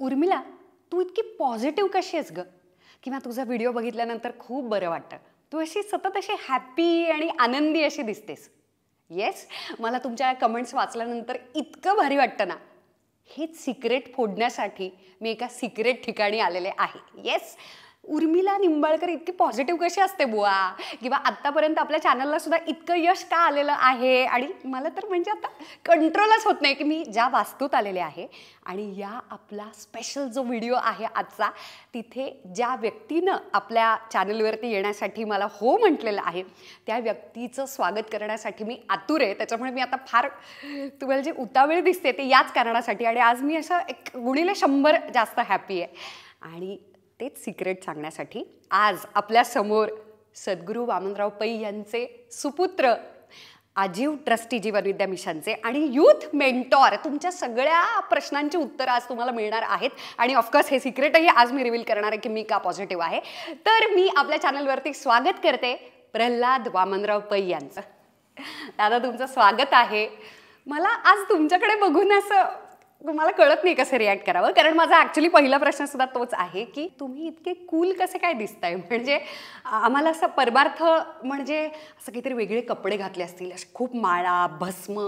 उर्मिला तू इतकी पॉझिटिव्ह कशी आहेस गं किंवा तुझा व्हिडिओ बघितल्यानंतर खूप बरं वाटतं तू अशी सतत अशी हॅप्पी आणि आनंदी अशी दिसतेस येस मला तुमच्या कमेंट्स वाचल्यानंतर इतकं भारी वाटतं ना हेच सिक्रेट फोडण्यासाठी मी एका सिक्रेट ठिकाणी आलेले आहे येस उर्मिला निंबाळकर इतकी पॉझिटिव्ह कशी असते बुवा किंवा आत्तापर्यंत आपल्या चॅनलला सुद्धा इतकं यश का आलेलं आहे आणि मला तर म्हणजे आता कंट्रोलच होत नाही की मी ज्या वास्तूत आलेले आहे आणि या आपला स्पेशल जो व्हिडिओ आहे आजचा तिथे ज्या व्यक्तीनं आपल्या चॅनलवरती येण्यासाठी मला हो म्हटलेलं आहे त्या व्यक्तीचं स्वागत करण्यासाठी मी आतुर आहे त्याच्यामुळे मी आता फार तुम्हाला जे उतावेळ दिसते ते याच कारणासाठी आणि आज मी असं एक गुणिले शंभर जास्त हॅपी आहे आणि तेच सिक्रेट सांगण्यासाठी आज आपल्यासमोर सद्गुरू वामनराव पै यांचे सुपुत्र आजीव ट्रस्टी जीवन विद्या मिशनचे आणि यूथ मेंटॉर तुमच्या सगळ्या प्रश्नांची उत्तरं आज तुम्हाला मिळणार आहेत आणि ऑफकोर्स हे सिक्रेटही आज मी रिव्हील करणार आहे की मी का पॉझिटिव्ह आहे तर मी आपल्या चॅनलवरती स्वागत करते प्रल्हाद वामनराव पै यांचं दादा तुमचं स्वागत आहे मला आज तुमच्याकडे बघून असं मला कळत नाही कसं रिॲक्ट करावं कारण माझा ॲक्च्युली पहिला प्रश्न सुद्धा तोच आहे की तुम्ही इतके कूल कसे काय दिसताय म्हणजे आम्हाला असं परमार्थ म्हणजे असं काहीतरी वेगळे कपडे घातले असतील असे खूप माळा भस्म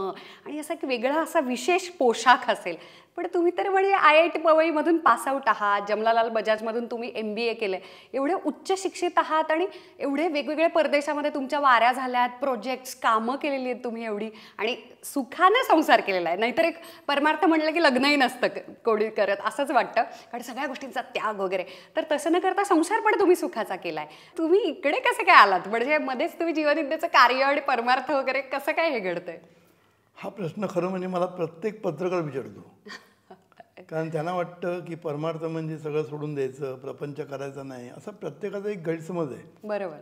आणि असा एक वेगळा असा विशेष पोशाख असेल पण तुम्ही तर म्हणजे आय आय टी पवईमधून पासआउट आहात जमलालाल बजाजमधून तुम्ही एम बी ए केलं एवढे उच्च शिक्षित आहात आणि एवढे वेगवेगळ्या परदेशामध्ये तुमच्या वाऱ्या झाल्यात प्रोजेक्ट्स कामं केलेली आहेत तुम्ही एवढी आणि सुखानं संसार केलेला आहे नाहीतर एक परमार्थ म्हणलं की लग्नही नसतं कोणी करत असंच वाटतं कारण सगळ्या गोष्टींचा त्याग वगैरे तर तसं न करता संसार पण तुम्ही सुखाचा केला आहे तुम्ही इकडे कसं काय आलात म्हणजे मध्येच तुम्ही जीवनविद्याचं कार्य आणि परमार्थ वगैरे कसं काय हे घडतंय हा प्रश्न खरं म्हणजे मला प्रत्येक पत्रकार विचारतो कारण त्यांना वाटतं की परमार्थ म्हणजे सगळं सोडून द्यायचं प्रपंच करायचा नाही असा प्रत्येकाचा एक गैरसमज आहे बरोबर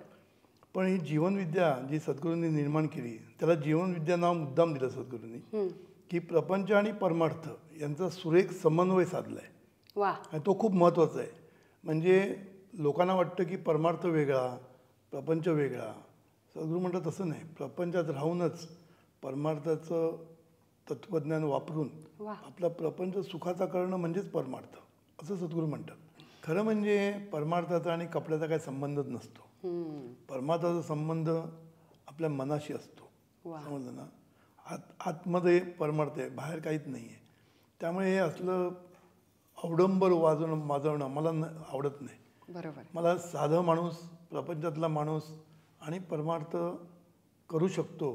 पण ही जीवनविद्या जी सद्गुरूंनी निर्माण केली त्याला जीवनविद्या नाव मुद्दाम दिलं सद्गुरूंनी की प्रपंच आणि परमार्थ यांचा सुरेख समन्वय साधला आहे आणि तो खूप महत्वाचा आहे म्हणजे लोकांना वाटतं की परमार्थ वेगळा प्रपंच वेगळा सद्गुरू म्हणतात तसं नाही प्रपंचात राहूनच परमार्थाचं तत्वज्ञान वापरून आपला प्रपंच सुखाचा करणं म्हणजेच परमार्थ असं सद्गुरू म्हणतात खरं म्हणजे परमार्थाचा आणि कपड्याचा काही संबंधच नसतो परमार्थाचा संबंध आपल्या मनाशी असतो समजलं ना आत आतमध्ये परमार्थ आहे बाहेर काहीच नाही आहे त्यामुळे हे असलं अवडंबर वाजवणं वाजवणं मला न आवडत नाही बरोबर मला साधं माणूस प्रपंचातला माणूस आणि परमार्थ करू शकतो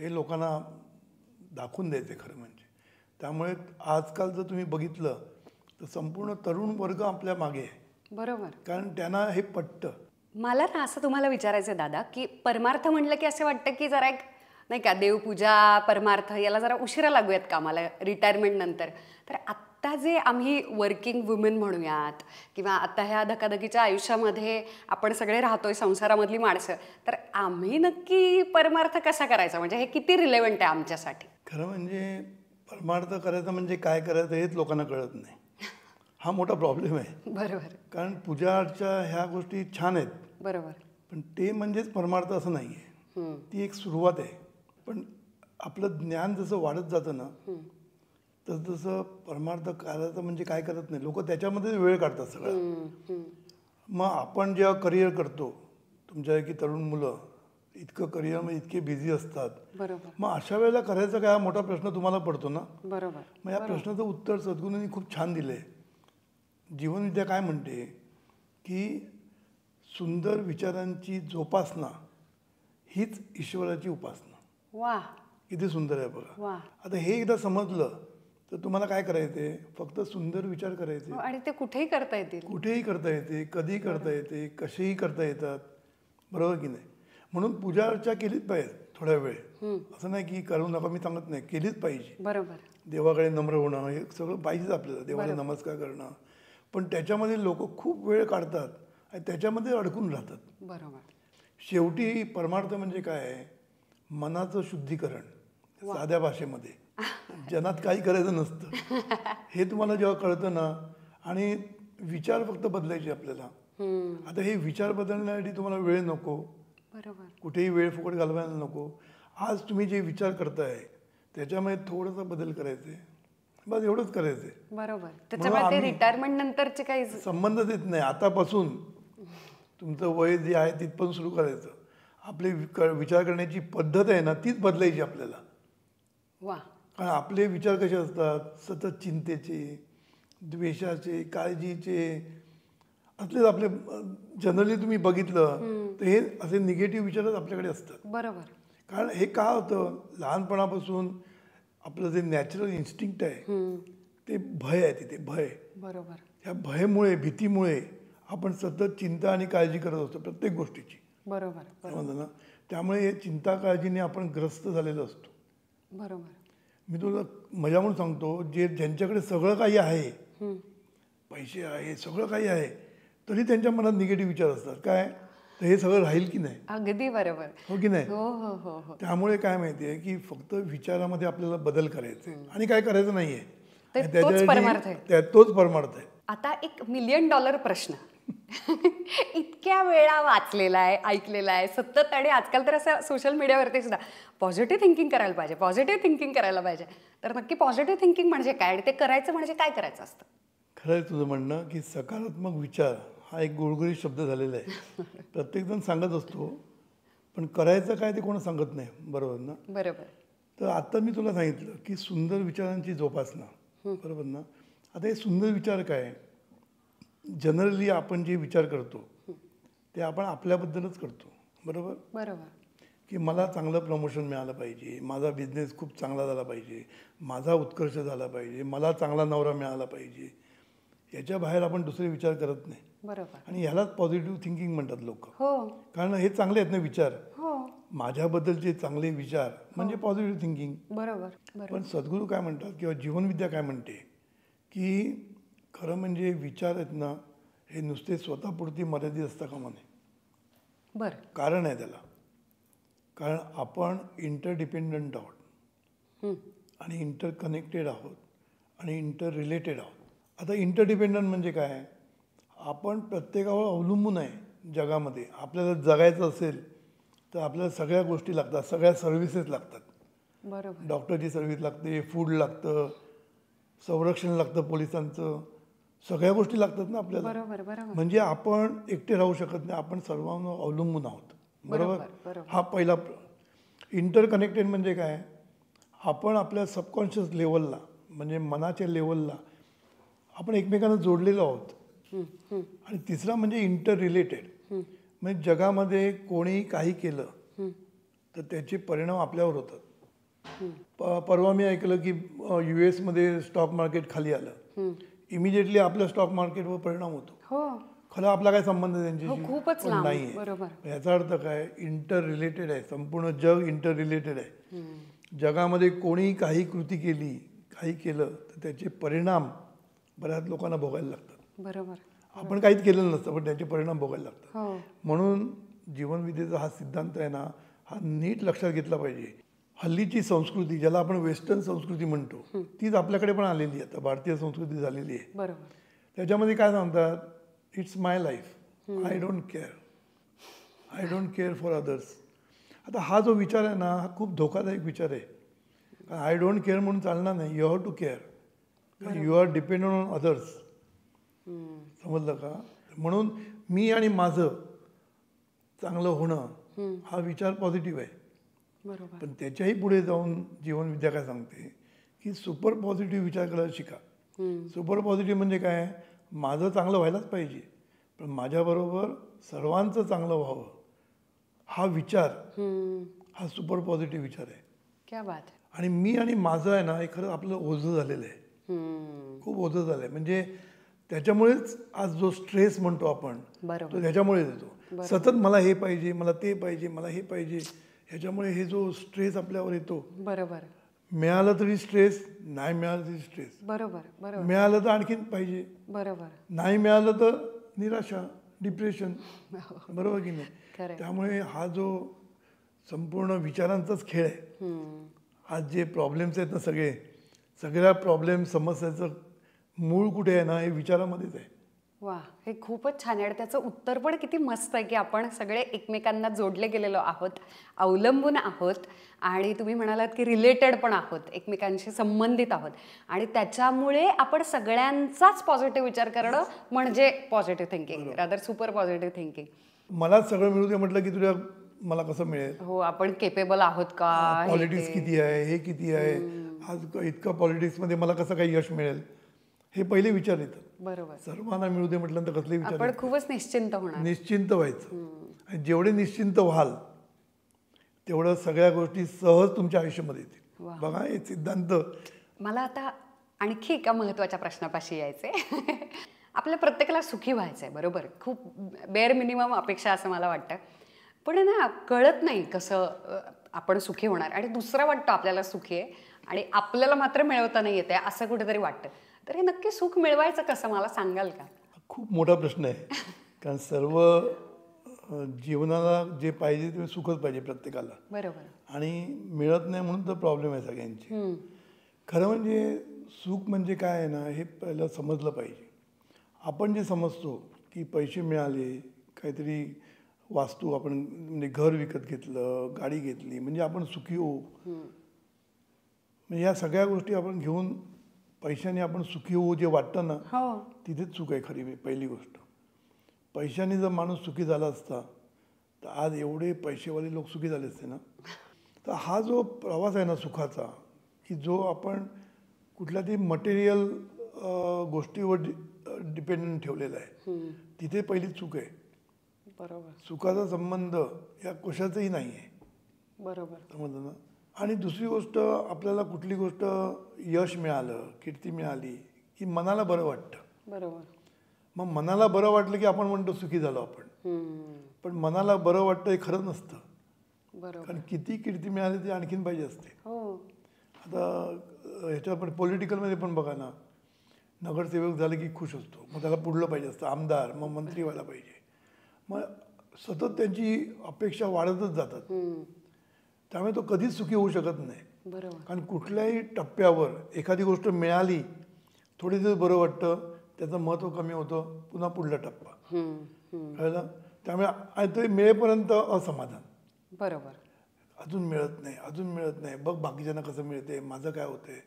हे लोकांना दाखवून द्यायचे खरं म्हणजे त्यामुळे आजकाल जर तुम्ही बघितलं तर संपूर्ण तरुण वर्ग आपल्या मागे आहे बरोबर कारण त्यांना हे पटत मला ना असं तुम्हाला विचारायचं दादा की परमार्थ म्हटलं की असं वाटतं की जरा एक नाही का देवपूजा परमार्थ याला जरा उशिरा लागूयात कामाला रिटायरमेंट नंतर तर आता जे आम्ही वर्किंग वुमेन म्हणूयात किंवा आता ह्या धकाधकीच्या आयुष्यामध्ये आपण सगळे राहतोय संसारामधली माणसं तर आम्ही नक्की परमार्थ कसा करायचा म्हणजे हे किती रिलेव्हंट आहे आमच्यासाठी खरं म्हणजे परमार्थ करायचं म्हणजे काय करायचं हेच लोकांना कळत नाही हा मोठा प्रॉब्लेम आहे बरोबर कारण पूजा ह्या गोष्टी छान आहेत बरोबर पण ते म्हणजेच परमार्थ असं नाही आहे ती एक सुरुवात आहे पण आपलं ज्ञान जसं वाढत जातं ना तसं तसं परमार्थ करायचं म्हणजे काय करत नाही लोक त्याच्यामध्ये वेळ काढतात सगळं मग आपण जेव्हा करिअर करतो तुमच्या की तरुण मुलं इतकं करिअरमध्ये म्हणजे इतके बिझी असतात मग अशा वेळेला करायचा काय हा मोठा प्रश्न तुम्हाला पडतो ना बरोबर मग या प्रश्नाचं उत्तर सद्गुरूंनी खूप छान दिलंय जीवनविद्या काय म्हणते की सुंदर विचारांची जोपासना हीच ईश्वराची उपासना वा किती सुंदर आहे बघा आता हे एकदा समजलं तर तुम्हाला काय करायचे फक्त सुंदर विचार करायचे हो, आणि ते कुठेही करता येते कुठेही करता येते कधी करता येते कसेही करता येतात बरोबर की नाही म्हणून पूजा अर्चा केलीच पाहिजे थोड्या वेळ असं नाही की करू नका मी सांगत नाही केलीच पाहिजे बरोबर देवाकडे नम्र होणं हे सगळं पाहिजेच आपल्याला देवाला नमस्कार करणं पण त्याच्यामध्ये लोक खूप वेळ काढतात आणि त्याच्यामध्ये अडकून राहतात बरोबर शेवटी परमार्थ म्हणजे काय मनाचं शुद्धीकरण साध्या भाषेमध्ये जनात काही करायचं नसतं हे तुम्हाला जेव्हा कळतं ना आणि विचार फक्त बदलायचे आपल्याला आता हे विचार बदलण्यासाठी तुम्हाला वेळ नको बरोबर कुठेही वेळ फुकट घालवायला नको आज तुम्ही जे विचार करताय त्याच्यामध्ये थोडासा बदल करायचे बस एवढंच करायचं बरोबर रिटायरमेंट नंतरचे काही संबंध देत नाही आतापासून तुमचं वय जे आहे पण सुरू करायचं आपली विचार करण्याची पद्धत आहे ना तीच बदलायची आपल्याला वा कारण आपले विचार कसे असतात सतत चिंतेचे द्वेषाचे काळजीचे असलेच आपले जनरली तुम्ही बघितलं तर हे असे निगेटिव्ह विचारच आपल्याकडे असतात बरोबर कारण हे का होतं लहानपणापासून आपलं जे नॅचरल इन्स्टिंक्ट आहे ते भय आहे तिथे भय बरोबर ह्या भयमुळे भीतीमुळे आपण सतत चिंता आणि काळजी करत असतो प्रत्येक गोष्टीची बरोबर ना त्यामुळे चिंता काळजीने आपण ग्रस्त झालेलो असतो बरोबर मी तुला मजा म्हणून सांगतो जे ज्यांच्याकडे सगळं काही आहे पैसे आहे सगळं काही आहे तरी त्यांच्या मनात निगेटिव्ह विचार असतात काय तर हे सगळं राहील की नाही अगदी बरोबर हो की नाही हो हो हो, हो. त्यामुळे काय माहितीये की फक्त विचारामध्ये आपल्याला बदल करायचे आणि काय करायचं नाहीये तोच परमार्थ आहे आता एक मिलियन डॉलर प्रश्न इतक्या वेळा वाचलेला आहे ऐकलेला आहे सतत आणि आजकाल तर असं सोशल मीडियावरती सुद्धा पॉझिटिव्ह थिंकिंग करायला पाहिजे पॉझिटिव्ह थिंकिंग करायला पाहिजे तर नक्की पॉझिटिव्ह थिंकिंग म्हणजे काय आणि ते करायचं म्हणजे काय करायचं असतं खरंय तुझं म्हणणं की सकारात्मक विचार हा एक गोळगोळी शब्द झालेला आहे प्रत्येकजण सांगत असतो पण करायचं काय ते कोण सांगत नाही बरोबर ना बरोबर तर आता मी तुला सांगितलं की सुंदर विचारांची जोपासना बरोबर ना आता हे सुंदर विचार काय आहे जनरली आपण जे विचार करतो ते आपण आपल्याबद्दलच करतो बरोबर बरोबर की मला चांगलं प्रमोशन मिळालं पाहिजे माझा बिझनेस खूप चांगला झाला पाहिजे माझा उत्कर्ष झाला पाहिजे मला चांगला नवरा मिळाला पाहिजे याच्या बाहेर आपण दुसरे विचार करत नाही बरोबर आणि ह्यालाच पॉझिटिव्ह थिंकिंग म्हणतात लोक हो कारण हे चांगले आहेत ना विचार हो माझ्याबद्दलचे चांगले विचार म्हणजे पॉझिटिव्ह हो. थिंकिंग बरोबर पण सद्गुरू काय म्हणतात किंवा जीवनविद्या काय म्हणते की खरं म्हणजे विचार आहेत ना हे नुसते स्वतःपुरती मर्यादित असता कामा नये बरं कारण आहे त्याला कारण आपण इंटरडिपेंडंट आहोत आणि इंटरकनेक्टेड आहोत आणि इंटर रिलेटेड आहोत आता इंटरडिपेंडंट म्हणजे काय आपण प्रत्येकावर अवलंबून आहे जगामध्ये आपल्याला जगायचं असेल तर आपल्याला सगळ्या गोष्टी लागतात सगळ्या सर्व्हिसेस लागतात बरोबर डॉक्टरची सर्व्हिस लागते फूड लागतं संरक्षण लागतं पोलिसांचं सगळ्या गोष्टी लागतात ना आपल्याला म्हणजे आपण एकटे राहू शकत नाही आपण सर्वांना अवलंबून आहोत बरोबर हा पहिला इंटरकनेक्टेड म्हणजे काय आपण आपल्या सबकॉन्शियस लेवलला म्हणजे मनाच्या लेवलला आपण एकमेकांना जोडलेलो आहोत आणि तिसरा म्हणजे इंटर रिलेटेड म्हणजे जगामध्ये कोणी काही केलं तर त्याचे परिणाम आपल्यावर होतात परवा मी ऐकलं की यू एसमध्ये स्टॉक मार्केट खाली आलं इमिजिएटली आपल्या स्टॉक मार्केटवर परिणाम होतो हो. खरं आपला काय संबंध त्यांच्याशी हो, खूपच हो, नाही बरोबर याचा अर्थ काय इंटर रिलेटेड आहे संपूर्ण जग इंटर रिलेटेड आहे जगामध्ये कोणी काही कृती केली काही केलं तर त्याचे परिणाम बऱ्याच लोकांना भोगायला लागतात बरोबर आपण काहीच केलेलं नसतं पण त्याचे परिणाम भोगायला लागतात म्हणून जीवनविधेचा हा सिद्धांत आहे ना हा नीट लक्षात घेतला पाहिजे हल्लीची संस्कृती ज्याला आपण वेस्टर्न संस्कृती म्हणतो तीच आपल्याकडे पण आलेली आहे आता भारतीय संस्कृती झालेली आहे बरोबर त्याच्यामध्ये काय सांगतात it's my life I don't care I don't care for others आता हा जो विचार आहे ना हा खूप धोकादायक विचार आहे कारण आय डोंट केअर म्हणून चालणार नाही you have to care you are dependent on others समजलं का म्हणून मी आणि माझं चांगलं होणं हा विचार पॉझिटिव्ह आहे पण त्याच्याही पुढे जाऊन जीवन विद्या काय सांगते की सुपर पॉझिटिव्ह विचार करायला शिका सुपर पॉझिटिव्ह म्हणजे काय माझं चांगलं व्हायलाच पाहिजे पण माझ्याबरोबर सर्वांचं चांगलं व्हावं हा विचार हा सुपर पॉझिटिव्ह विचार आहे बात आणि मी आणि माझं आहे ना हे खरं आपलं ओझं झालेलं आहे खूप ओझं झालंय म्हणजे त्याच्यामुळेच आज जो स्ट्रेस म्हणतो आपण तो त्याच्यामुळे येतो सतत मला हे पाहिजे मला ते पाहिजे मला हे पाहिजे ह्याच्यामुळे हे जो स्ट्रेस आपल्यावर येतो बरोबर मिळालं तरी स्ट्रेस नाही मिळालं तरी स्ट्रेस बरोबर बरोबर मिळालं तर आणखीन पाहिजे बरोबर नाही मिळालं तर निराशा डिप्रेशन बरोबर की नाही त्यामुळे हा जो संपूर्ण विचारांचाच खेळ आहे आज जे प्रॉब्लेम्स आहेत ना सगळे सगळ्या प्रॉब्लेम समस्याचं मूळ कुठे आहे ना हे विचारामध्येच आहे वा हे खूपच छान आहे आणि त्याचं उत्तर पण किती मस्त आहे की आपण सगळे एकमेकांना जोडले गेलेलो आहोत अवलंबून आहोत आणि तुम्ही म्हणालात की रिलेटेड पण आहोत एकमेकांशी संबंधित आहोत आणि त्याच्यामुळे आपण सगळ्यांचाच पॉझिटिव्ह विचार करणं म्हणजे positive thinking rather super positive thinking मला सगळं मिळू दे म्हटलं की तुला मला कसं मिळेल हो आपण केपेबल आहोत का पॉलिटिक्स किती आहे हे किती आहे आज इतकं पॉलिटिक्समध्ये मला कसं काही यश मिळेल हे पहिले विचार येतात बरोबर सर्वांना मिळू दे म्हटलं तर कसले विचार खूपच निश्चिंत होणार निश्चिंत व्हायचं आणि जेवढे निश्चिंत व्हाल तेवढं सगळ्या गोष्टी सहज तुमच्या आयुष्यामध्ये येतील बघा हे सिद्धांत मला आता आणखी एका महत्वाच्या प्रश्नापाशी यायचे आपल्या प्रत्येकाला सुखी व्हायचं आहे बरोबर खूप बेअर मिनिमम अपेक्षा असं मला वाटतं पण ना कळत नाही कसं आपण सुखी होणार आणि दुसरा वाटतो आपल्याला सुखी आहे आणि आपल्याला मात्र मिळवता नाही येते असं कुठेतरी वाटतं तर हे नक्की सुख मिळवायचं कसं मला सांगाल का खूप मोठा प्रश्न आहे कारण सर्व जीवनाला जे पाहिजे ते सुखच पाहिजे प्रत्येकाला बरोबर आणि मिळत नाही म्हणून तर प्रॉब्लेम आहे सगळ्यांची खरं म्हणजे सुख म्हणजे काय आहे ना हे पहिलं समजलं पाहिजे आपण जे समजतो की पैसे मिळाले काहीतरी वास्तू आपण म्हणजे घर विकत घेतलं गाडी घेतली म्हणजे आपण सुखी हो या सगळ्या गोष्टी आपण घेऊन पैशाने आपण सुखी होऊ जे वाटतं ना हो तिथेच चूक आहे खरी पहिली गोष्ट पैशाने जर माणूस सुखी झाला असता तर आज एवढे पैसेवाले लोक सुखी झाले असते ना तर हा जो प्रवास आहे ना सुखाचा की जो आपण कुठल्या तरी मटेरियल गोष्टीवर डि डिपेंडंट ठेवलेला आहे तिथे पहिली चूक आहे बरोबर सुखाचा संबंध या कशाचाही नाही आहे बरोबर समजलं ना आणि दुसरी गोष्ट आपल्याला कुठली गोष्ट यश मिळालं कीर्ती मिळाली की मनाला बरं वाटतं बरोबर मग मनाला बरं वाटलं की आपण म्हणतो सुखी झालो आपण पण मनाला बरं वाटतं हे खरं नसतं कारण किती कीर्ती मिळाली ती आणखीन पाहिजे असते हो. आता ह्याच्या पण पॉलिटिकलमध्ये पण बघा ना नगरसेवक झाले की खुश असतो मग त्याला पुढलं पाहिजे असतं आमदार मग मंत्री व्हायला पाहिजे मग सतत त्यांची अपेक्षा वाढतच जातात त्यामुळे तो कधीच सुखी होऊ शकत नाही बरोबर कारण कुठल्याही टप्प्यावर एखादी गोष्ट मिळाली थोडी दिवस बरं वाटतं त्याचं महत्व कमी होतं पुन्हा पुढला टप्पा कळलं त्यामुळे आणि तरी मिळेपर्यंत असमाधान बरोबर अजून मिळत नाही अजून मिळत नाही बघ बाकीच्यांना कसं मिळते माझं काय होते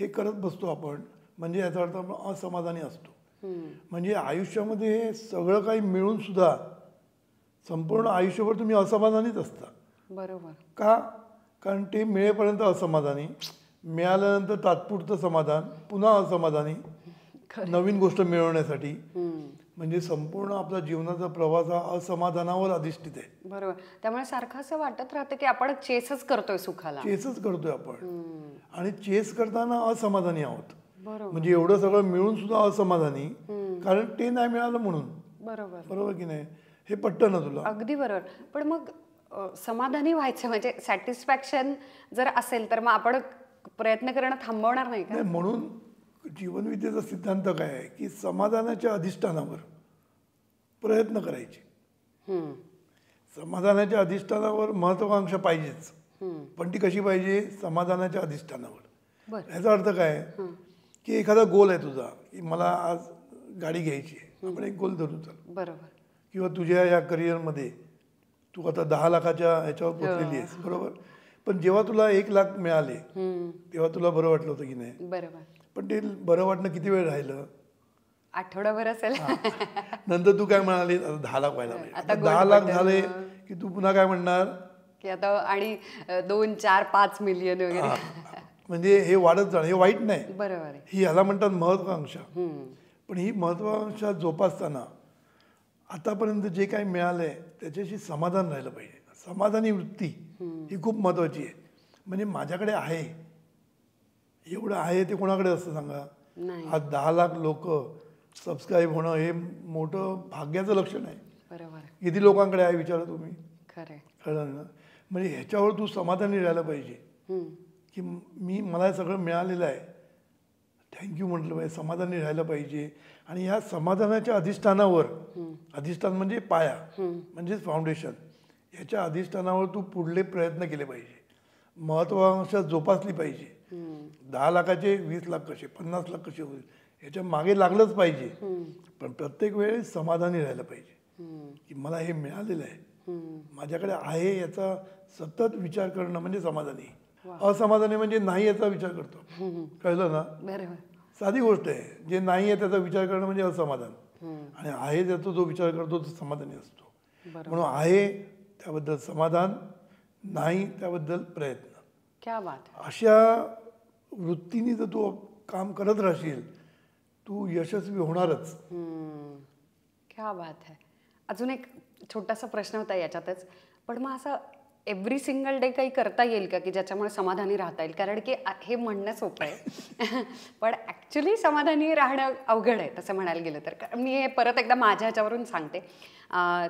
हे करत बसतो आपण म्हणजे याचा अर्थ आपण असमाधानी असतो म्हणजे आयुष्यामध्ये हे सगळं काही मिळून सुद्धा संपूर्ण आयुष्यभर तुम्ही असमाधानीच असता बरोबर का कारण ते मिळेपर्यंत असमाधानी मिळाल्यानंतर तात्पुरतं समाधान पुन्हा असमाधानी नवीन गोष्ट मिळवण्यासाठी म्हणजे संपूर्ण आपला जीवनाचा प्रवास हा असमाधानावर अधिष्ठित आहे बरोबर त्यामुळे सारखं असं वाटत राहतं की आपण चेसच करतोय सुखाला चेसच करतोय आपण आणि चेस करताना असमाधानी आहोत म्हणजे एवढं सगळं मिळून सुद्धा असमाधानी कारण ते नाही मिळालं म्हणून बरोबर बरोबर की नाही हे पटतं ना तुला अगदी बरोबर पण मग समाधानी व्हायचं म्हणजे सॅटिस्फॅक्शन जर असेल तर मग आपण प्रयत्न करणं थांबवणार नाही का म्हणून जीवनविद्येचा सिद्धांत काय आहे की समाधानाच्या अधिष्ठानावर प्रयत्न करायचे समाधानाच्या अधिष्ठानावर महत्वाकांक्षा पाहिजेच पण ती कशी पाहिजे समाधानाच्या अधिष्ठानावर याचा अर्थ काय की एखादा गोल आहे तुझा की मला आज गाडी घ्यायची आहे आपण एक गोल धरू चाल बरोबर किंवा तुझ्या या करिअरमध्ये तू आता दहा लाखाच्या ह्याच्यावर पोचलेली हो. आहेस बरोबर पण जेव्हा तुला एक लाख मिळाले तेव्हा तुला बरं वाटलं होतं की नाही बरोबर पण ते बरं वाटणं किती वेळ राहिलं आठवडाभर असेल नंतर तू काय म्हणाले दहा लाख व्हायला आता दहा लाख झाले की तू पुन्हा काय म्हणणार की आता आणि दोन चार पाच मिलियन वगैरे म्हणजे हे वाढत जाणार हे वाईट नाही बरोबर ही ह्याला म्हणतात महत्वाकांक्षा पण ही महत्वाकांक्षा जोपासताना आतापर्यंत जे काही मिळालं आहे त्याच्याशी समाधान राहिलं पाहिजे समाधानी वृत्ती ही खूप महत्वाची आहे म्हणजे माझ्याकडे आहे एवढं आहे ते कोणाकडे असतं सांगा आज दहा लाख लोक सबस्क्राईब होणं हे मोठं भाग्याचं लक्षण आहे किती लोकांकडे आहे विचारा तुम्ही कळलं ना म्हणजे ह्याच्यावर तू समाधानी राहिलं पाहिजे की मी मला सगळं मिळालेलं आहे थँक्यू म्हटलं पाहिजे समाधानी राहायला पाहिजे आणि या समाधानाच्या अधिष्ठानावर अधिष्ठान म्हणजे पाया म्हणजेच फाउंडेशन याच्या अधिष्ठानावर तू पुढले प्रयत्न केले पाहिजे महत्वाकांक्षा जोपासली पाहिजे दहा लाखाचे वीस लाख कसे पन्नास लाख कसे होईल याच्या मागे लागलंच पाहिजे पण प्रत्येक वेळेस समाधानी राहिलं पाहिजे की मला हे मिळालेलं आहे माझ्याकडे आहे याचा सतत विचार करणं म्हणजे समाधानी असमाधानी म्हणजे नाही याचा विचार करतो कळलं ना साधी गोष्ट आहे जे नाही आहे त्याचा विचार करणं म्हणजे असमाधान आणि आहे त्याचा जो विचार करतो तो समाधानी असतो म्हणून आहे त्याबद्दल समाधान नाही त्याबद्दल प्रयत्न क्या बात अशा वृत्तीने जर तू काम करत राहशील तू यशस्वी होणारच क्या बात आहे अजून एक छोटासा प्रश्न होता याच्यातच पण मग असं एव्हरी सिंगल डे काही करता येईल का की ज्याच्यामुळे समाधानी राहता येईल कारण की हे म्हणणं सोपं आहे पण ॲक्च्युली समाधानी राहणं अवघड आहे तसं म्हणायला गेलं तर मी हे परत एकदा माझ्या ह्याच्यावरून सांगते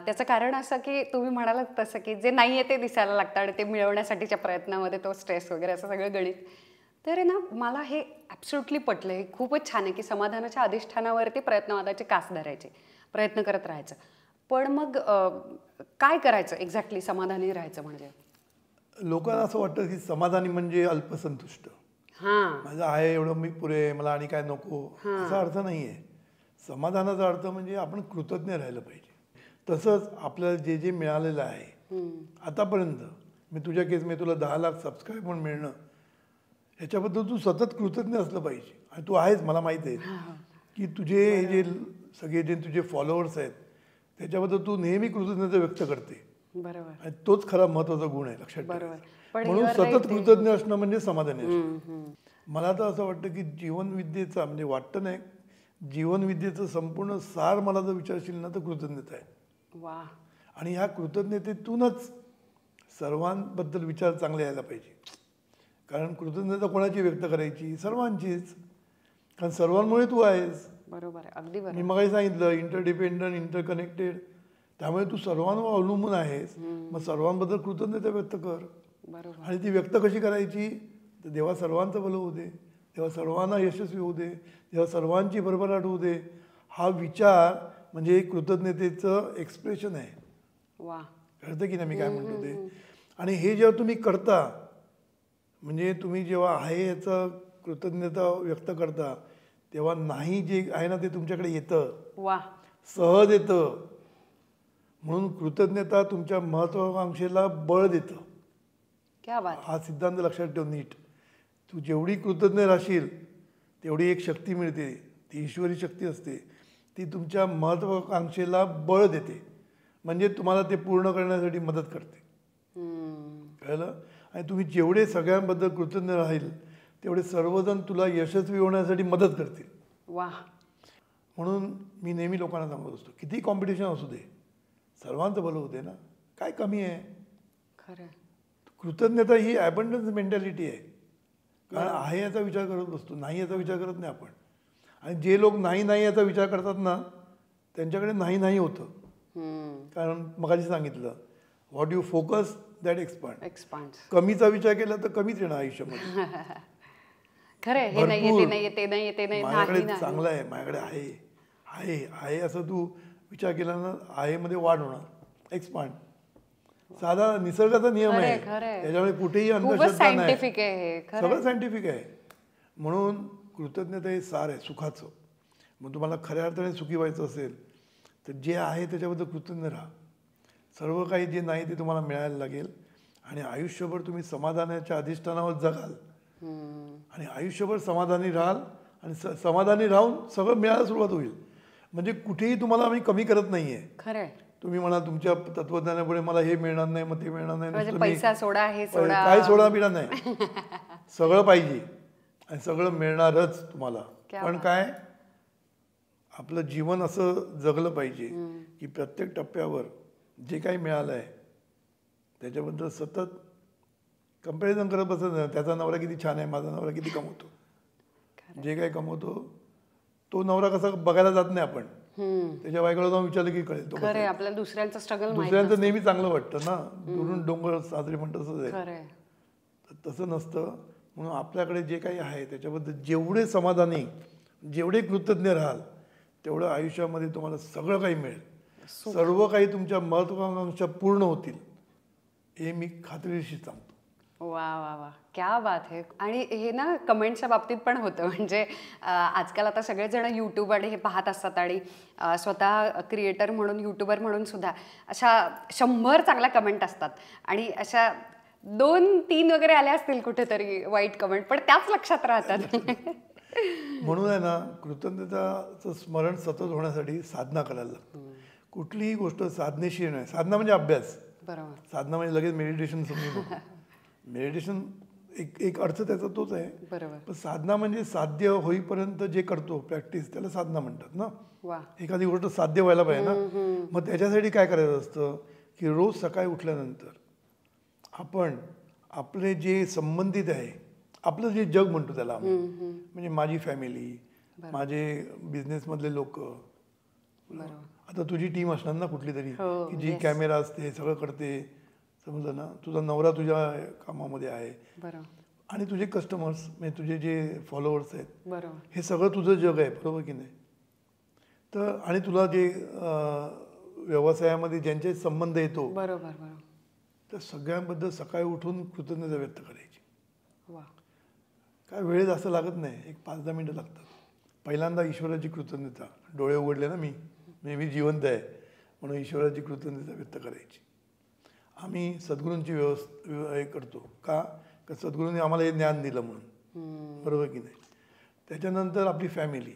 त्याचं कारण असं की तुम्ही म्हणालात तसं की जे नाही आहे ते दिसायला लागतं आणि ते मिळवण्यासाठीच्या प्रयत्नामध्ये तो स्ट्रेस वगैरे असं सगळं गणित तर ना मला हे ॲब्सुटली पटलं हे खूपच छान आहे की समाधानाच्या अधिष्ठानावरती प्रयत्नवादाचे कास धरायचे प्रयत्न करत राहायचं पण मग काय करायचं एक्झॅक्टली समाधानी राहायचं म्हणजे लोकांना असं वाटतं की समाधानी म्हणजे अल्पसंतुष्ट माझं आहे एवढं मी पुरे मला आणि काय नको असा अर्थ नाही आहे समाधानाचा अर्थ म्हणजे आपण कृतज्ञ राहिलं पाहिजे तसंच आपल्याला जे जे मिळालेलं आहे आतापर्यंत मी तुझ्या केस मी तुला दहा लाख सबस्क्राईब पण मिळणं ह्याच्याबद्दल तू सतत कृतज्ञ असलं पाहिजे आणि तू आहेस मला माहीत आहे की तुझे हे जे सगळे जे तुझे फॉलोअर्स आहेत त्याच्याबद्दल तू नेहमी कृतज्ञता व्यक्त करते बरोबर आणि तोच खरा महत्वाचा गुण आहे लक्षात म्हणून सतत कृतज्ञ असणं म्हणजे समाधानी असणं मला तर असं वाटतं की जीवनविद्येचा म्हणजे वाटतं नाही जीवनविद्येचं संपूर्ण सार मला जर विचारशील ना तर कृतज्ञता आहे आणि ह्या कृतज्ञतेतूनच सर्वांबद्दल विचार चांगले यायला पाहिजे कारण कृतज्ञता कोणाची व्यक्त करायची सर्वांचीच कारण सर्वांमुळे तू आहेस बरोबर आहे अगदी बरोबर मी मग सांगितलं इंटरडिपेंडंट इंटरकनेक्टेड त्यामुळे तू सर्वांवर अवलंबून आहेस मग सर्वांबद्दल कृतज्ञता व्यक्त कर बरोबर आणि ती व्यक्त कशी करायची तर देवा सर्वांचं भलं होऊ दे तेव्हा सर्वांना यशस्वी होऊ दे देवा सर्वांची भरभराट होऊ दे हा विचार म्हणजे कृतज्ञतेचं एक्सप्रेशन आहे वा कळतं की नाही मी काय म्हणतो ते आणि हे जेव्हा तुम्ही करता म्हणजे तुम्ही जेव्हा आहे याचं कृतज्ञता व्यक्त करता तेव्हा नाही जे आहे ना ते तुमच्याकडे येतं वा सहज येतं म्हणून कृतज्ञता तुमच्या महत्वाकांक्षेला बळ देतं हा सिद्धांत लक्षात ठेव नीट तू जेवढी कृतज्ञ राहशील तेवढी एक शक्ती मिळते ती ईश्वरी शक्ती असते ती तुमच्या महत्वाकांक्षेला बळ देते म्हणजे तुम्हाला ते पूर्ण करण्यासाठी मदत करते कळलं आणि तुम्ही जेवढे सगळ्यांबद्दल कृतज्ञ राहील तेवढे सर्वजण तुला यशस्वी होण्यासाठी मदत करतील वा म्हणून मी नेहमी लोकांना सांगत असतो किती कॉम्पिटिशन असू दे सर्वांचं भलं होते ना काय कमी आहे खरं कृतज्ञता ही ॲबंडन्स मेंटॅलिटी आहे कारण आहे याचा विचार करत असतो नाही याचा विचार करत नाही आपण आणि जे लोक नाही नाही याचा विचार करतात ना त्यांच्याकडे नाही नाही होतं कारण मगाशी सांगितलं what you focus that expand expand कमीचा विचार केला तर कमीच येणार आयुष्यामध्ये खरं हे नाही येते नाही नाही नाही माझ्याकडे चांगलं आहे माझ्याकडे आहे आहे आहे असं तू विचार केला ना मध्ये वाढ होणार एक्सपांड साधा निसर्गाचा नियम आहे त्याच्यामुळे कुठेही अंधश्रद्धा नाही सगळं सायंटिफिक आहे म्हणून कृतज्ञता हे सार आहे सुखाचं मग तुम्हाला खऱ्या अर्थाने सुखी व्हायचं असेल तर जे आहे त्याच्याबद्दल कृतज्ञ राहा सर्व काही जे नाही ते तुम्हाला मिळायला लागेल आणि आयुष्यभर तुम्ही समाधानाच्या अधिष्ठानावर जगाल आणि आयुष्यभर समाधानी राहाल आणि समाधानी राहून सगळं मिळायला सुरुवात होईल म्हणजे कुठेही तुम्हाला आम्ही कमी करत नाहीये तुम्ही म्हणा तुमच्या तत्वज्ञानापुढे मला हे मिळणार नाही मग ते मिळणार नाही म्हणजे सोडा काय सोडा मिळणार नाही सगळं पाहिजे आणि सगळं मिळणारच तुम्हाला पण काय आपलं जीवन असं जगलं पाहिजे की प्रत्येक टप्प्यावर जे काही मिळालंय त्याच्याबद्दल सतत कम्पॅरिझन करत बसत नाही त्याचा नवरा किती छान आहे माझा नवरा किती कमवतो जे काही कमवतो तो नवरा कसा बघायला जात नाही आपण त्याच्या बायकोला जाऊन विचारलं की कळेल तो दुसऱ्यांचं स्ट्रगल दुसऱ्यांचं नेहमी चांगलं वाटतं ना दुरून डोंगर साजरे म्हणत तसंच आहे तसं नसतं म्हणून आपल्याकडे जे काही आहे त्याच्याबद्दल जेवढे समाधानी जेवढे कृतज्ञ राहाल तेवढं आयुष्यामध्ये तुम्हाला सगळं काही मिळेल सर्व काही तुमच्या महत्वाकांक्षा पूर्ण होतील हे मी खात्रीशीर सांगतो वा वा वा क्या बात आहे आणि हे ना कमेंटच्या बाबतीत पण होतं म्हणजे आजकाल आता सगळेजण आणि हे पाहत असतात आणि स्वतः क्रिएटर म्हणून यूट्यूबर म्हणून सुद्धा अशा शंभर चांगल्या कमेंट असतात आणि अशा दोन तीन वगैरे आल्या असतील कुठेतरी वाईट कमेंट पण त्याच लक्षात राहतात म्हणून आहे ना कृतज्ञताचं स्मरण सतत होण्यासाठी साधना करायला लागतं कुठलीही गोष्ट साधनेशी नाही साधना म्हणजे अभ्यास बरोबर साधना म्हणजे लगेच मेडिटेशन समजू मेडिटेशन एक एक अर्थ त्याचा तोच आहे बरोबर पण साधना म्हणजे साध्य होईपर्यंत जे करतो प्रॅक्टिस त्याला साधना म्हणतात ना एखादी गोष्ट साध्य व्हायला पाहिजे ना मग त्याच्यासाठी काय करायचं असतं की रोज सकाळी उठल्यानंतर आपण आपले जे संबंधित आहे आपलं जे जग म्हणतो त्याला आम्ही म्हणजे माझी फॅमिली माझे बिझनेसमधले लोक आता तुझी टीम असणार ना कुठली तरी हो, जी कॅमेरा असते सगळं करते समजलं ना तुझा नवरा तुझ्या कामामध्ये आहे आणि तुझे कस्टमर्स म्हणजे तुझे जे फॉलोअर्स आहेत हे सगळं तुझं जग आहे बरोबर की नाही तर आणि तुला जे व्यवसायामध्ये ज्यांचे संबंध येतो बरोबर तर सगळ्यांबद्दल सकाळी उठून कृतज्ञता व्यक्त करायची काय वेळ जास्त लागत नाही एक पाच दहा मिनटं लागतात पहिल्यांदा ईश्वराची कृतज्ञता डोळे उघडले ना मी मी मी जिवंत आहे म्हणून ईश्वराची कृतज्ञता व्यक्त करायची आम्ही सद्गुरूंची व्यवस्था हे करतो का तर सद्गुरूंनी आम्हाला हे ज्ञान दिलं म्हणून बरोबर की नाही त्याच्यानंतर आपली फॅमिली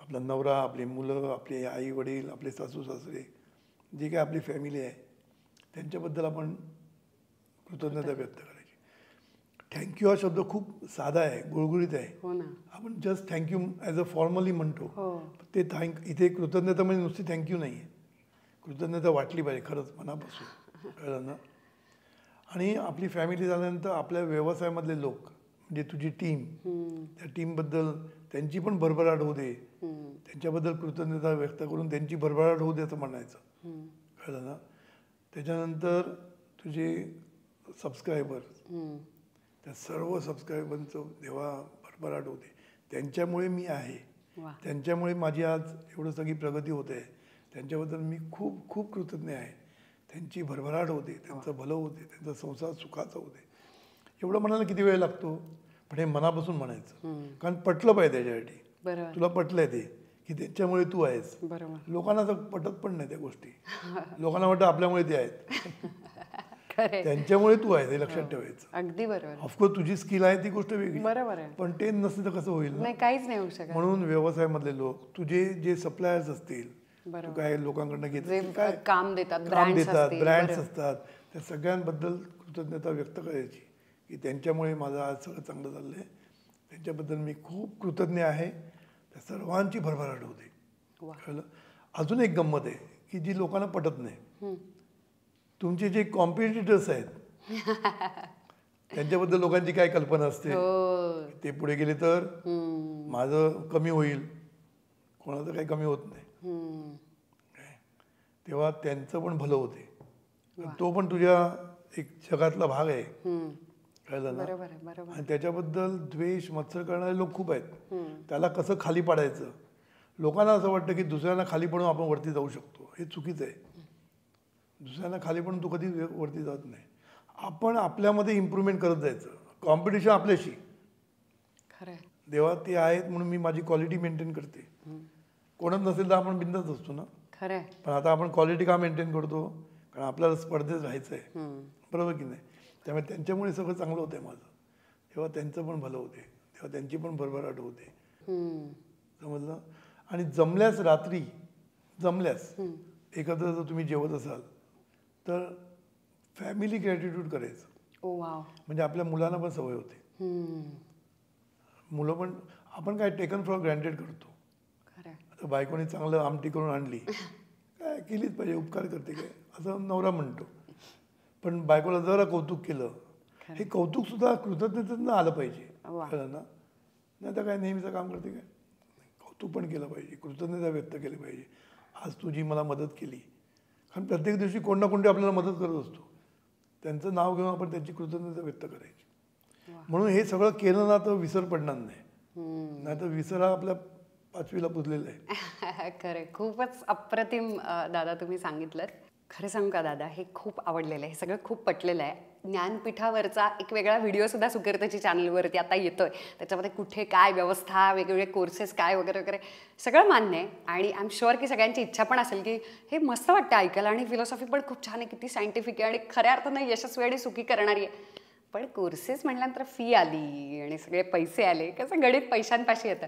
आपला नवरा आपली मुलं आपले आई वडील आपले सासू सासरे जे काय आपली फॅमिली आहे त्यांच्याबद्दल आपण कृतज्ञता व्यक्त करायची थँक्यू हा शब्द खूप साधा आहे गुळगुळीत आहे हो आपण just thank you as a formally म्हणतो हो. ते थँक इथे कृतज्ञता म्हणजे नुसती थँक्यू नाही आहे कृतज्ञता वाटली पाहिजे खरंच मनापासून कळलं आणि आपली फॅमिली झाल्यानंतर आपल्या व्यवसायामधले लोक म्हणजे तुझी टीम त्या टीमबद्दल त्यांची पण भरभराट होऊ दे त्यांच्याबद्दल कृतज्ञता व्यक्त करून त्यांची भरभराट होऊ दे असं म्हणायचं कळलं ना त्याच्यानंतर तुझे सबस्क्रायबर त्या सर्व सबस्क्रायबरचं देवा भरभराट होते त्यांच्यामुळे मी आहे त्यांच्यामुळे माझी आज एवढं सगळी प्रगती होते त्यांच्याबद्दल मी खूप खूप कृतज्ञ आहे त्यांची भरभराट होते हो. त्यांचं भलं होते त्यांचा संसार सुखाचा होते एवढं म्हणायला किती वेळ लागतो पण हे मनापासून म्हणायचं कारण पटलं पाहिजे त्याच्यासाठी तुला पटलंय ते की त्यांच्यामुळे तू आहेस लोकांना तर पटत पण नाही त्या गोष्टी लोकांना वाटतं आपल्यामुळे ते आहेत त्यांच्यामुळे तू आहे हे लक्षात हो. ठेवायचं अगदी बरोबर ऑफकोर्स तुझी स्किल आहे ती गोष्ट वेगळी बरोबर पण ते नसते तर कसं होईल काहीच नाही होऊ शकत म्हणून व्यवसायामधले लोक तुझे जे सप्लायर्स असतील काय लोकांकडनं घेत काय काम देतात काम देतात ब्रँड्स असतात त्या सगळ्यांबद्दल कृतज्ञता व्यक्त करायची की त्यांच्यामुळे माझं आज सगळं चांगलं चाललं त्यांच्याबद्दल मी खूप कृतज्ञ आहे त्या सर्वांची भरभराट होते अजून एक गंमत आहे की जी लोकांना पटत नाही तुमचे जे कॉम्पिटिटर्स आहेत त्यांच्याबद्दल लोकांची काय कल्पना असते हो. ते पुढे गेले तर माझं कमी होईल कोणाचं काही कमी होत नाही तेव्हा त्यांचं पण भलं होते तो पण तुझ्या एक जगातला भाग आहे कळलं ना आणि त्याच्याबद्दल द्वेष मत्सर करणारे लोक खूप आहेत त्याला कसं खाली पाडायचं लोकांना असं वाटतं की दुसऱ्यांना खाली पडून आपण वरती जाऊ शकतो हे चुकीचं आहे दुसऱ्यांना खाली पडून तू कधी वरती जात नाही आपण आपल्यामध्ये इम्प्रूव्हमेंट करत जायचं कॉम्पिटिशन आपल्याशी देवा ते आहेत म्हणून मी माझी क्वालिटी मेंटेन करते कोणत नसेल तर आपण बिंदत असतो ना पण आता आपण क्वालिटी का मेंटेन करतो कारण आपल्याला स्पर्धेत राहायचं आहे बरोबर की नाही त्यामुळे त्यांच्यामुळे सगळं चांगलं होतं माझं तेव्हा त्यांचं पण भलं होते तेव्हा त्यांची पण भरभराट होते समजलं आणि जमल्यास रात्री जमल्यास एकत्र जर तुम्ही जेवत असाल तर फॅमिली ग्रॅटिट्यूड करायचं म्हणजे आपल्या मुलांना पण सवय होते मुलं पण आपण काय टेकन फॉर ग्रँटेड करतो बायकोने चांगलं आमटी करून आणली काय केलीच पाहिजे उपकार करते काय असं नवरा म्हणतो पण बायकोला जरा कौतुक केलं हे कौतुक सुद्धा कृतज्ञतेतनं आलं पाहिजे कळलं ना नाही तर काय नेहमीचं काम करते काय कौतुक पण केलं पाहिजे कृतज्ञता व्यक्त केली पाहिजे आज तुझी मला मदत केली कारण प्रत्येक दिवशी कोण ना कोणती आपल्याला मदत करत असतो त्यांचं नाव घेऊन आपण त्यांची कृतज्ञता व्यक्त करायची म्हणून हे सगळं केलं ना तर विसर पडणार नाही नाहीतर विसर हा आपल्या पाचवीला पुजलेलं आहे खूपच अप्रतिम दादा तुम्ही सांगितलं खरं सांगू का दादा हे खूप आवडलेलं आहे हे सगळं खूप पटलेलं आहे ज्ञानपीठावरचा एक वेगळा व्हिडिओ सुद्धा सुकर्ताची चॅनलवरती आता येतोय त्याच्यामध्ये कुठे काय व्यवस्था वेगवेगळे कोर्सेस काय वगैरे वगैरे सगळं मान्य आहे आणि आय एम शुअर की सगळ्यांची इच्छा पण असेल की हे मस्त वाटतं ऐकायला आणि फिलॉसॉफी पण खूप छान आहे किती सायंटिफिक आहे आणि खऱ्या अर्थानं यशस्वी आणि सुखी करणारी आहे पण कोर्सेस म्हटल्यानंतर फी आली आणि सगळे पैसे आले कसं गणित पैशांपाशी येतं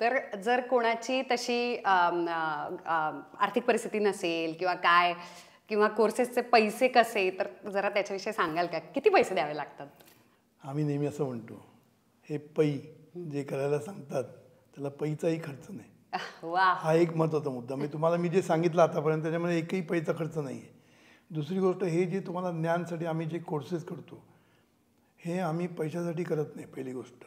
तर जर कोणाची तशी आर्थिक परिस्थिती नसेल किंवा काय किंवा कोर्सेसचे पैसे कसे तर जरा त्याच्याविषयी सांगाल का किती पैसे द्यावे लागतात आम्ही नेहमी असं म्हणतो हे पै जे करायला सांगतात त्याला पैचाही खर्च नाही वा हा एक महत्वाचा मुद्दा मी तुम्हाला मी जे सांगितलं आतापर्यंत त्याच्यामध्ये एकही पैसा खर्च नाही आहे दुसरी गोष्ट हे जे तुम्हाला ज्ञानसाठी आम्ही जे कोर्सेस करतो हे आम्ही पैशासाठी करत नाही पहिली गोष्ट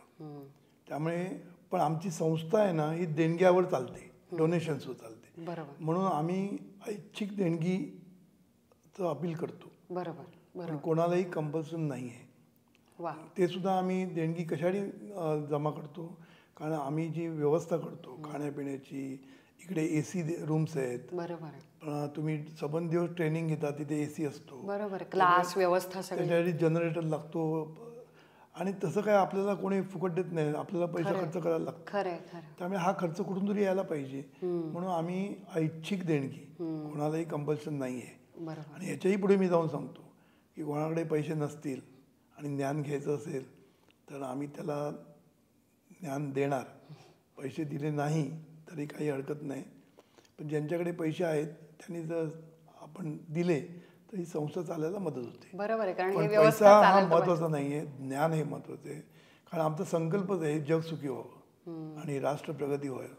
त्यामुळे पण आमची संस्था आहे ना ही देणग्यावर चालते डोनेशन्सवर चालते बरोबर म्हणून आम्ही ऐच्छिक देणगी अपील करतो बरोबर बरोबर कोणालाही कंपल्सन नाही आहे ते सुद्धा आम्ही देणगी कशाने जमा करतो कारण आम्ही जी व्यवस्था करतो खाण्यापिण्याची इकडे ए सी रूम्स आहेत बरोबर तुम्ही सबंध दिवस ट्रेनिंग घेता तिथे ए सी असतो बरोबर क्लास व्यवस्था त्याच्यासाठी जनरेटर लागतो आणि तसं काय आपल्याला कोणी फुकट देत नाही आपल्याला पैसा खर्च करायला लागतो त्यामुळे हा खर्च कुठून तरी यायला पाहिजे म्हणून आम्ही ऐच्छिक देणगी कोणालाही कंपल्शन नाही आहे आणि याच्याही पुढे मी जाऊन सांगतो की कोणाकडे पैसे नसतील आणि ज्ञान घ्यायचं असेल तर आम्ही त्याला ज्ञान देणार पैसे दिले नाही तरी काही हरकत नाही पण ज्यांच्याकडे पैसे आहेत त्यांनी जर आपण दिले तर ही संस्था चालायला मदत होते बरोबर आहे कारण पैसा हा महत्वाचा नाही आहे ज्ञान हे महत्वाचं आहे कारण आमचा संकल्पच आहे जग सुखी व्हावं आणि राष्ट्र प्रगती व्हावं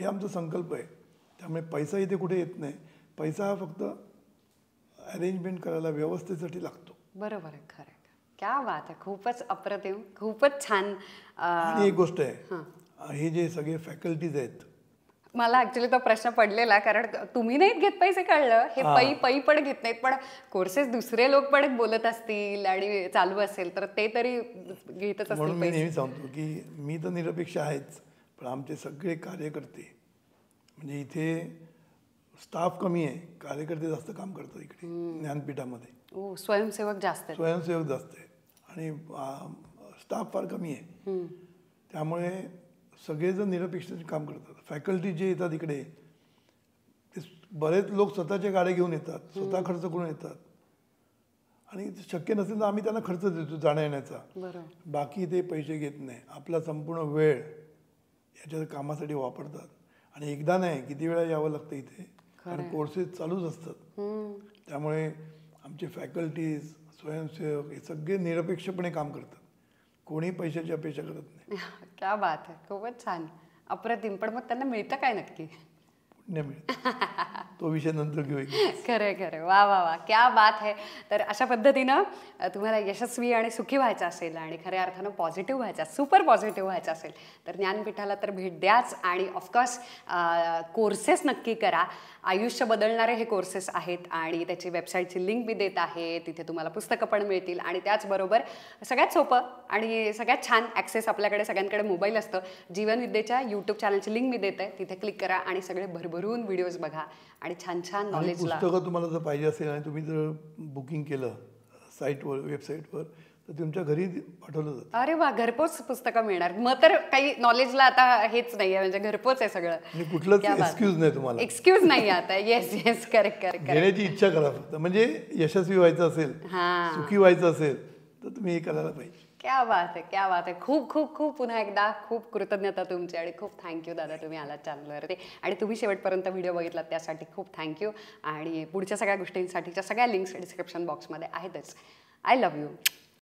हे आमचा संकल्प आहे त्यामुळे पैसा इथे कुठे येत नाही पैसा हा फक्त अरेंजमेंट करायला व्यवस्थेसाठी लागतो बरोबर आहे खरं क्या बात आहे खूपच अप्रतिम खूपच छान एक गोष्ट आहे हे जे सगळे फॅकल्टीज आहेत मला ऍक्च्युली तो प्रश्न पडलेला कारण तुम्ही नाहीत घेत पैसे कळलं हे पै पई पण घेत नाहीत पण कोर्सेस दुसरे लोक पण बोलत असतील आणि चालू असेल तर ते तरी घेतच म्हणून मी नेहमी सांगतो की मी तर निरपेक्ष आहेच पण आमचे सगळे कार्यकर्ते म्हणजे इथे स्टाफ कमी आहे कार्यकर्ते जास्त काम करतात इकडे ज्ञानपीठामध्ये स्वयंसेवक जास्त स्वयंसेवक जास्त आहे आणि स्टाफ फार कमी आहे त्यामुळे सगळेजण निरपेक्षतेचे काम करतात फॅकल्टी जे येतात इकडे ते बरेच लोक स्वतःचे गाड्या घेऊन येतात स्वतः खर्च करून येतात आणि शक्य नसेल तर आम्ही त्यांना खर्च देतो जाण्या येण्याचा बाकी ते पैसे घेत नाही आपला संपूर्ण वेळ याच्या कामासाठी वापरतात आणि एकदा नाही किती वेळा यावं लागतं इथे कारण कोर्सेस चालूच असतात त्यामुळे आमचे फॅकल्टीज स्वयंसेवक हे सगळे निरपेक्षपणे काम करतात कोणी पैशाची अपेक्षा करत नाही क्या बात आहे खूपच छान अप्रतिम पण मग त्यांना मिळतं काय नक्की तो विषय नंतर घेऊया खरे खरे वा वा वा क्या बात आहे तर अशा पद्धतीनं तुम्हाला यशस्वी आणि सुखी व्हायचं असेल आणि खऱ्या अर्थानं पॉझिटिव्ह व्हायचं सुपर पॉझिटिव्ह व्हायचं असेल तर ज्ञानपीठाला तर भेट द्याच आणि ऑफकोर्स कोर्सेस नक्की करा आयुष्य बदलणारे हे कोर्सेस आहेत आणि त्याची वेबसाईटची लिंक मी देत आहे तिथे तुम्हाला पुस्तकं पण मिळतील आणि त्याचबरोबर सगळ्यात सोपं आणि सगळ्यात छान ॲक्सेस आपल्याकडे सगळ्यांकडे मोबाईल असतं जीवनविद्येच्या यूट्यूब चॅनलची लिंक मी देत आहे तिथे क्लिक करा आणि सगळे भरभरून व्हिडिओज बघा आणि छान छान नॉलेज पुस्तकं तुम्हाला जर पाहिजे असेल आणि तुम्ही जर बुकिंग केलं साईटवर वेबसाईटवर तर तुमच्या घरी पाठवलं जातं अरे वा घरपोच पुस्तकं मिळणार मग तर काही नॉलेजला आता हेच नाही म्हणजे घरपोच आहे सगळं कुठलं एक्सक्यूज नाही तुम्हाला एक्सक्यूज नाही आता येस येस करेक्ट करेक्ट घेण्याची इच्छा करा फक्त म्हणजे यशस्वी व्हायचं असेल सुखी व्हायचं असेल तर तुम्ही हे करायला पाहिजे क्या बात आहे क्या बात आहे खूप खूप खूप पुन्हा एकदा खूप कृतज्ञता तुमची आणि खूप थँक्यू दादा तुम्ही आलात चॅनलवरती आणि तुम्ही शेवटपर्यंत व्हिडिओ बघितला त्यासाठी खूप थँक्यू आणि पुढच्या सगळ्या गोष्टींसाठीच्या सगळ्या लिंक्स डिस्क्रिप्शन बॉक्समध्ये आहेतच आय लव्ह यू